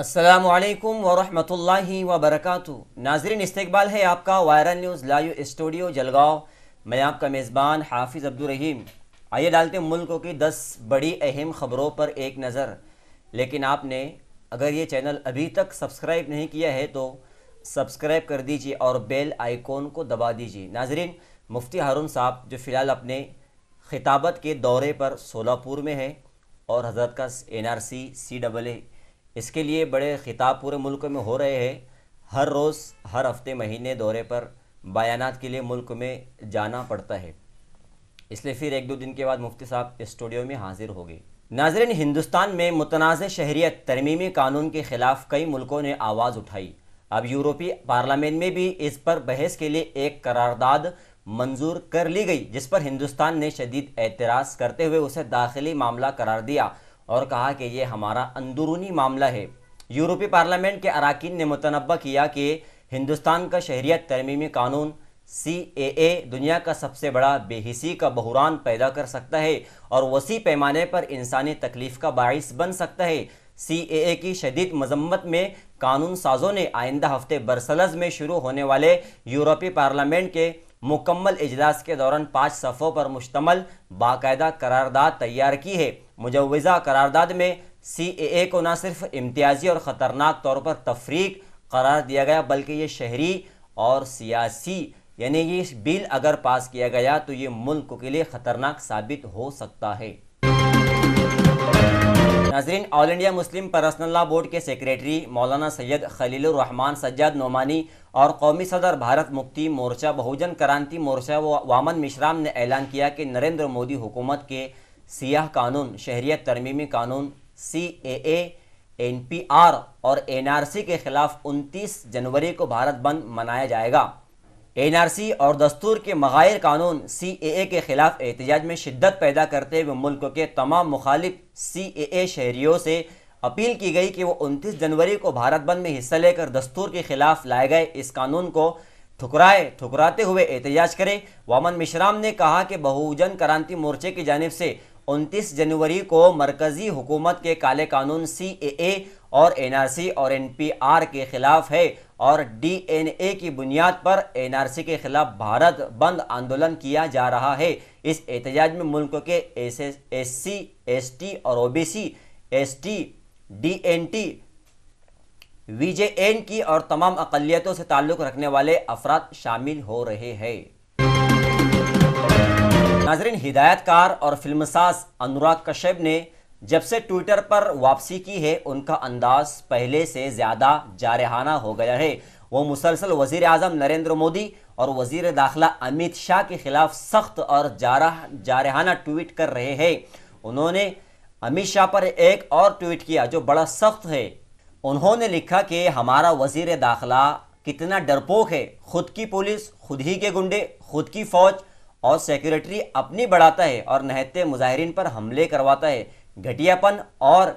السلام علیکم ورحمۃ اللہ وبرکاتہ ناظرین استقبال ہے آپ کا وائرن نیوز لائیو اسٹوڈیو جلگاؤ میں آپ کا میزبان حافظ عبدالرحیم آئیے ڈالتے ہیں ملک کی دس بڑی اہم خبروں پر ایک نظر لیکن آپ نے اگر یہ چینل ابھی تک سبسکرائب نہیں کیا ہے تو سبسکرائب کر دیجئے اور بیل آئیکن کو دبا دیجئے ناظرین مفتی ہارون صاحب جو فی الحال اپنے خطابت کے دورے پر سولہ پور میں ہے اور حضرت کا N R C C double A اس کے لیے بڑے خطاب پورے ملک میں ہو رہے ہیں ہر روز ہر ہفتے مہینے دورے پر بیانات کے لیے ملک میں جانا پڑتا ہے اس لیے پھر ایک دو دن کے بعد مفتی صاحب اسٹوڈیو میں حاضر ہو گئے ناظرین ہندوستان میں متنازع شہریت ترمیمی قانون کے خلاف کئی ملکوں نے آواز اٹھائی اب یورپی پارلیمنٹ میں بھی اس پر بحث کے لیے ایک قرارداد منظور کر لی گئی جس پر ہندوستان نے شدید اعتراض کرتے ہوئے اسے داخلی معاملہ قرار دیا اور کہا کہ یہ ہمارا اندرونی معاملہ ہے یورپی پارلیمنٹ کے اراکین نے متنبع کیا کہ ہندوستان کا شہریت ترمیمی قانون سی اے اے دنیا کا سب سے بڑا بے حسی کا بحران پیدا کر سکتا ہے اور وسیع پیمانے پر انسانی تکلیف کا باعث بن سکتا ہے سی اے اے کی شدید مذمت میں قانون سازوں نے آئندہ ہفتے برسلز میں شروع ہونے والے یورپی پارلیمنٹ کے مکمل اجلاس کے دوران پانچ صفوں پر مشتمل باقاعدہ قرارداد تیار کی ہے مجوزہ قرارداد میں سی اے اے کو نہ صرف امتیازی اور خطرناک طور پر تفریق قرار دیا گیا بلکہ یہ شہری اور سیاسی یعنی یہ بل اگر پاس کیا گیا تو یہ ملک کے لیے خطرناک ثابت ہو سکتا ہے ناظرین all India Muslim personal law board کے سیکریٹری مولانا سید خلیل الرحمن سجاد نعمانی اور قومی صدر بھارت مکتی مورچہ بہوجن کرانتی مورچہ و مشرام نے اعلان کیا کہ نریندر مودی حکومت کے سیاہ قانون شہریت ترمیمی قانون C A A N P R اور این آر سی کے خلاف انتیس جنوری کو بھارت بند منایا جائے گا این آر سی اور دستور کے مغایر قانون سی اے اے کے خلاف احتجاج میں شدت پیدا کرتے ہوئے ملک کے تمام مخالف سی اے اے شہریوں سے اپیل کی گئی کہ وہ انتیس جنوری کو بھارت بند میں حصہ لے کر دستور کے خلاف لائے گئے اس قانون کو ٹھکرائے ٹھکراتے ہوئے احتجاج کرے وامن مشرام نے کہا کہ بہوجن کرانتی مورچے کی جانب سے انتیس جنوری کو مرکزی حکومت کے کالے قانون سی اے اے اور این آر سی اور این پی آر کے خلاف ہے اور ڈی این اے کی بنیاد پر این آر سی کے خلاف بھارت بند آندولن کیا جا رہا ہے اس احتجاج میں ملک کے S S S C S T اور O B C S T D N T V J N کی اور تمام اقلیتوں سے تعلق رکھنے والے افراد شامل ہو رہے ہیں ناظرین ہدایت کار اور فلم ساز انوراگ کشب نے جب سے ٹویٹر پر واپسی کی ہے ان کا انداز پہلے سے زیادہ جارحانہ ہو گیا ہے وہ مسلسل وزیر اعظم نریندر مودی اور وزیر داخلہ امیت شاہ کے خلاف سخت اور جارہانہ جارحانہ ٹویٹ کر رہے ہیں انہوں نے امیت شاہ پر ایک اور ٹویٹ کیا جو بڑا سخت ہے انہوں نے لکھا کہ ہمارا وزیر داخلہ کتنا ڈرپوک ہے خود کی پولیس خود ہی کے گنڈے خود کی فوج اور سیکیورٹری اپنی بڑھاتا ہے اور نہتے مظاہرین پر حملے کرواتا ہے گھٹیا پن اور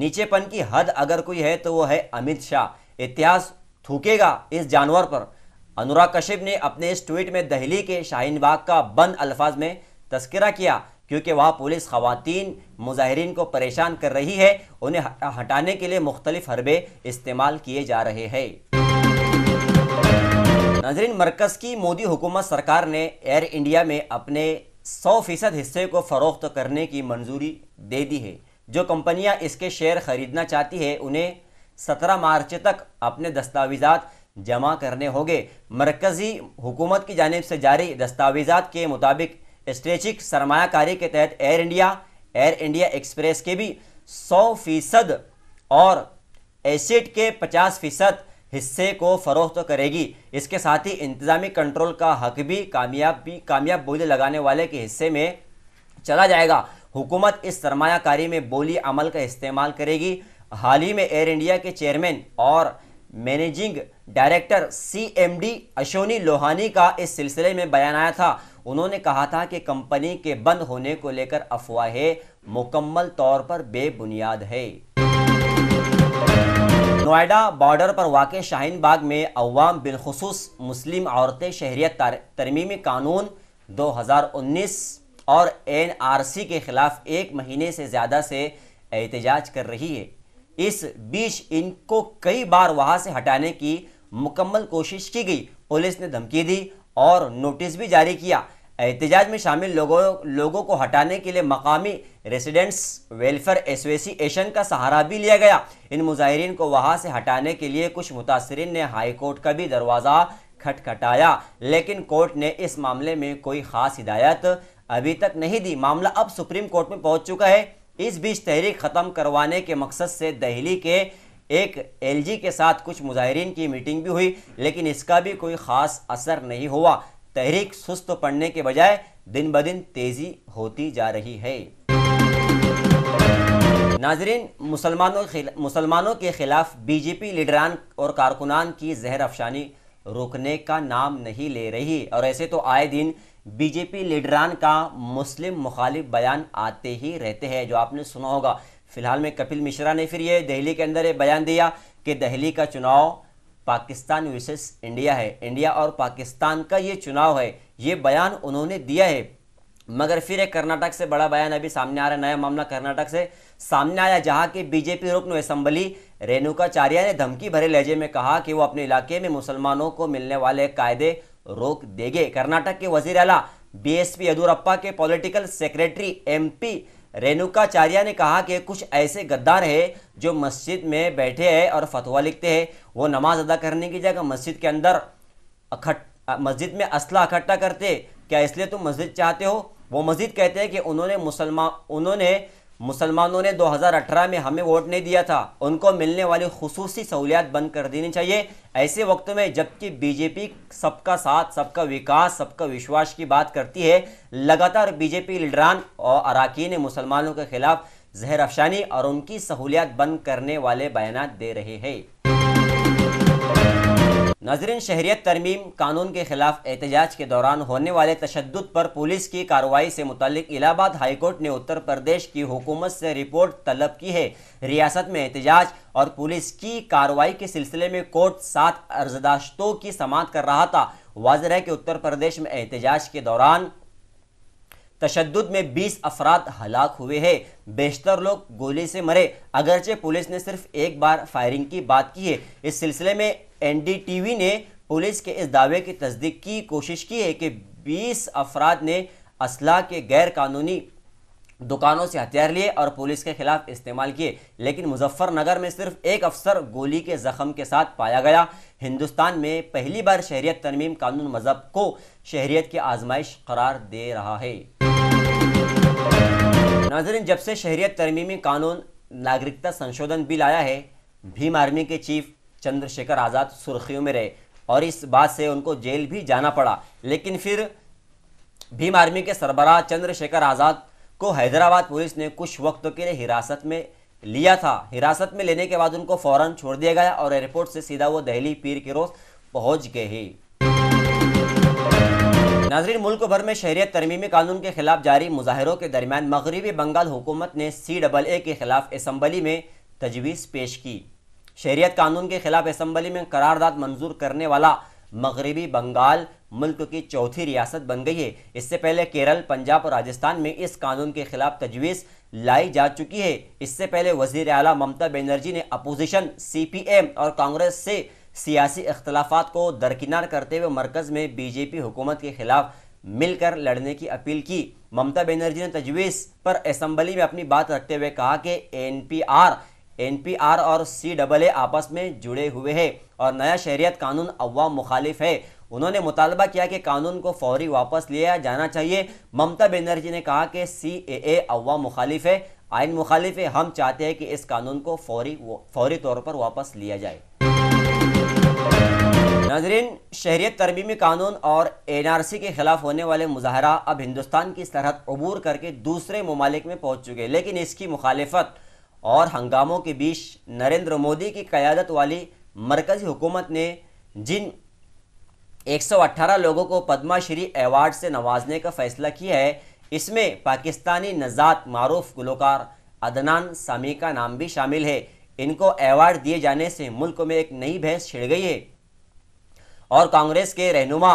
نیچے پن کی حد اگر کوئی ہے تو وہ ہے امت شاہ اتہاس تھوکے گا اس جانور پر انوراگ کشیپ نے اپنے اس ٹویٹ میں دہلی کے شاہین باغ کا بند الفاظ میں تذکرہ کیا کیونکہ وہاں پولیس خواتین مظاہرین کو پریشان کر رہی ہے انہیں ہٹانے کے لیے مختلف حربے استعمال کیے جا رہے ہیں ناظرین مرکز کی مودی حکومت سرکار نے ایئر انڈیا میں اپنے سو فیصد حصے کو فروخت کرنے کی منظوری دے دی ہے جو کمپنیاں اس کے شیئر خریدنا چاہتی ہے انہیں سترہ مارچ تک اپنے دستاویزات جمع کرنے ہوگے مرکزی حکومت کی جانب سے جاری دستاویزات کے مطابق اسٹریچک سرمایہ کاری کے تحت Air India Air India Express کے بھی سو فیصد اور ایسیٹ کے پچاس فیصد حصے کو فروخت کرے گی اس کے ساتھ ہی انتظامی کنٹرول کا حق بھی کامیاب بھی کامیاب بولی لگانے والے کے حصے میں چلا جائے گا حکومت اس سرمایہ کاری میں بولی عمل کا استعمال کرے گی حال ہی میں ایئر انڈیا کے چیئرمین اور managing director C M D Ashwani Lohani کا اس سلسلے میں بیان آیا تھا انہوں نے کہا تھا کہ کمپنی کے بند ہونے کو لے کر افواہیں مکمل طور پر بے بنیاد ہے نوئیڈا بارڈر پر واقع شاہین باغ میں عوام بالخصوص مسلم عورتیں شہریت ترمیمی قانون دو ہزار انیس اور این آر سی کے خلاف ایک مہینے سے زیادہ سے احتجاج کر رہی ہے اس بیچ ان کو کئی بار وہاں سے ہٹانے کی مکمل کوشش کی گئی پولیس نے دھمکی دی اور نوٹس بھی جاری کیا احتجاج میں شامل لوگوں لوگوں کو ہٹانے کے لیے مقامی ریسیڈنٹس ویلفیئر ایسوسی ایشن کا سہارا بھی لیا گیا ان مظاہرین کو وہاں سے ہٹانے کے لیے کچھ متاثرین نے ہائی کورٹ کا بھی دروازہ کھٹکھٹایا لیکن کورٹ نے اس معاملے میں کوئی خاص ہدایت ابھی تک نہیں دی معاملہ اب سپریم کورٹ میں پہنچ چکا ہے اس بیچ تحریک ختم کروانے کے مقصد سے دہلی کے ایک ایل جی کے ساتھ کچھ مظاہرین کی میٹنگ بھی ہوئی لیکن اس کا بھی کوئی خاص اثر نہیں ہوا تحریک سست پڑنے کے بجائے دن بدن تیزی ہوتی جا رہی ہے ناظرین مسلمانوں مسلمانوں کے خلاف بی جے پی لیڈران اور کارکنان کی زہر افشانی روکنے کا نام نہیں لے رہی اور ایسے تو آئے دن بی جے پی لیڈران کا مسلم مخالف بیان آتے ہی رہتے ہیں جو آپ نے سنا ہوگا فی الحال میں کپل مشرا نے پھر یہ دہلی کے اندر بیان دیا کہ دہلی کا چناؤ پاکستان ویسس انڈیا ہے انڈیا اور پاکستان کا یہ چناؤ ہے یہ بیان انہوں نے دیا ہے مگر پھر ایک کرناٹک سے بڑا بیان ابھی سامنے آ رہا ہے نیا معاملہ کرناٹک سے سامنے آیا جہاں کہ بی جے پی رکن اسمبلی رینو کا چاریا نے دھمکی بھرے لہجے میں کہا کہ وہ اپنے علاقے میں مسلمانوں کو ملنے والے قائدے روک دے گے کرناٹک کے وزیر اعلیٰ بی ایس پی ادورپا کے political secretary M P Renukacharya نے کہا کہ کچھ ایسے گدار ہے جو مسجد میں بیٹھے ہے اور فتوہ لکھتے ہیں وہ نماز ادا کرنے کی جگہ مسجد کے اندر مسجد میں اسلحہ اکٹھا کرتے کیا اس لیے تم مسجد چاہتے ہو وہ مسجد کہتے ہیں کہ انہوں نے مسلمان انہوں نے مسلمانوں نے دو ہزار اٹھارہ میں ہمیں ووٹ نہیں دیا تھا ان کو ملنے والی خصوصی سہولیات بند کر دینی چاہیے ایسے وقت میں جبکہ بی جے پی سب کا ساتھ سب کا وکاس سب کا وشواس کی بات کرتی ہے لگاتار بی جے پی لیڈران اور اراکین مسلمانوں کے خلاف زہر افشانی اور ان کی سہولیات بند کرنے والے بیانات دے رہے ہیں ناظرین شہریت ترمیم قانون کے خلاف احتجاج کے دوران ہونے والے تشدد پر پولیس کی کارروائی سے متعلق الہ آباد ہائی کورٹ نے اتر پردیش کی حکومت سے رپورٹ طلب کی ہے ریاست میں احتجاج اور پولیس کی کارروائی کے سلسلے میں کورٹ سات ارزداشتوں کی سماعت کر رہا تھا واضح ہے کہ اتر پردیش میں احتجاج کے دوران تشدد میں بیس افراد ہلاک ہوئے ہیں بیشتر لوگ گولی سے مرے اگرچہ پولیس نے صرف ایک بار فائرنگ کی بات کی ہے اس سلسلے میں این ڈی ٹی وی نے پولیس کے اس دعوے کی تصدیق کی کوشش کی ہے کہ بیس افراد نے اسلاح کے غیر قانونی دکانوں سے ہتھیار لیے اور پولیس کے خلاف استعمال کیے لیکن مظفر نگر میں صرف ایک افسر گولی کے زخم کے ساتھ پایا گیا ہندوستان میں پہلی بار شہریت ترمیم قانون مذہب کو شہریت کی آزمائش قرار دے رہا ہے ناظرین جب سے شہریت ترمیمی قانون ناگرکتا سنشودن بل آیا ہے بھیم آرمی کے چیف چندر شیکھر آزاد سرخیوں میں رہے اور اس بات سے ان کو جیل بھی جانا پڑا لیکن پھر بھیم آرمی کے سربراہ چندر شیکھر آزاد کو حیدرآباد پولیس نے کچھ وقت کے لیے حراست میں لیا تھا حراست میں لینے کے بعد ان کو فوراً چھوڑ دیا گیا اور ایئرپورٹ سے سیدھا وہ دہلی پیر کے روز پہنچ گئی ناظرین ملک بھر میں شہریت ترمیمی قانون کے خلاف جاری مظاہروں کے درمیان مغربی بنگال حکومت نے سی ڈبل اے کے خلاف اسمبلی میں تجویز پیش کی شہریت قانون کے خلاف اسمبلی میں قرارداد منظور کرنے والا مغربی بنگال ملک کی چوتھی ریاست بن گئی ہے اس سے پہلے کیرل پنجاب اور راجستھان میں اس قانون کے خلاف تجویز لائی جا چکی ہے اس سے پہلے وزیر اعلیٰ ممتا بینرجی نے اپوزیشن سی پی ایم اور کانگریس سے سیاسی اختلافات کو درکنار کرتے ہوئے مرکز میں بی جے پی حکومت کے خلاف مل کر لڑنے کی اپیل کی ممتا بینرجی نے تجویز پر اسمبلی میں اپنی بات رکھتے ہوئے کہا کہ N P R N P R اور سی ڈبل اے آپس میں جڑے ہوئے ہیں اور نیا شہریت قانون عوام مخالف ہے انہوں نے مطالبہ کیا کہ قانون کو فوری واپس لیا جانا چاہیے ممتا بینرجی نے کہا کہ سی اے اے عوام مخالف ہے آئین مخالف ہے ہم چاہتے ہیں کہ اس قانون کو فوری فوری طور پر واپس لیا جائے ناظرین شہریت ترمیمی قانون اور این آر سی کے خلاف ہونے والے مظاہرہ اب ہندوستان کی سرحد عبور کر کے دوسرے ممالک میں پہنچ چکے لیکن اس کی مخالفت اور ہنگاموں کے بیچ نریندر مودی کی قیادت والی مرکزی حکومت نے جن ایک سو اٹھارہ لوگوں کو پدما شری ایوارڈ سے نوازنے کا فیصلہ کیا ہے اس میں پاکستانی نژاد معروف گلوکار عدنان سامی کا نام بھی شامل ہے ان کو ایوارڈ دیے جانے سے ملک میں ایک نئی بحث چھڑ گئی ہے اور کانگریس کے رہنما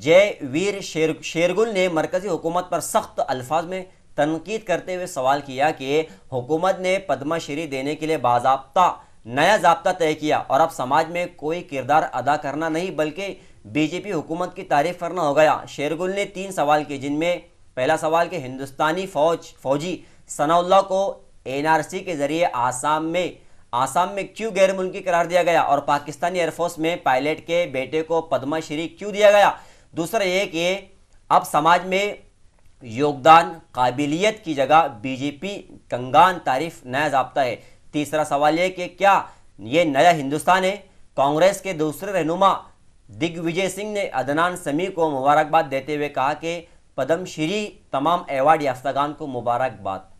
جے ویر شیر شیرگل نے مرکزی حکومت پر سخت الفاظ میں تنقید کرتے ہوئے سوال کیا کہ حکومت نے پدما شری دینے کے لیے باضابطہ نیا ضابطہ طے کیا اور اب سماج میں کوئی کردار ادا کرنا نہیں بلکہ بی جے پی حکومت کی تعریف کرنا ہو گیا شیرگل نے تین سوال کیے جن میں پہلا سوال کہ ہندوستانی فوج فوجی ثناء اللہ کو این آر سی کے ذریعے آسام میں آسام میں کیوں غیر ملکی قرار دیا گیا اور پاکستانی ایئر فورس میں پائلٹ کے بیٹے کو پدما شری کیوں دیا گیا دوسرا یہ کہ اب سماج میں یوگدان قابلیت کی جگہ بی جے پی کنگان تعریف نیا ضابطہ ہے تیسرا سوال یہ کہ کیا یہ نیا ہندوستان ہے کانگریس کے دوسرے رہنما دگ وجے سنگھ نے عدنان سمی کو مبارکباد دیتے ہوئے کہا کہ پدم شری تمام ایوارڈ یافتگان کو مبارکباد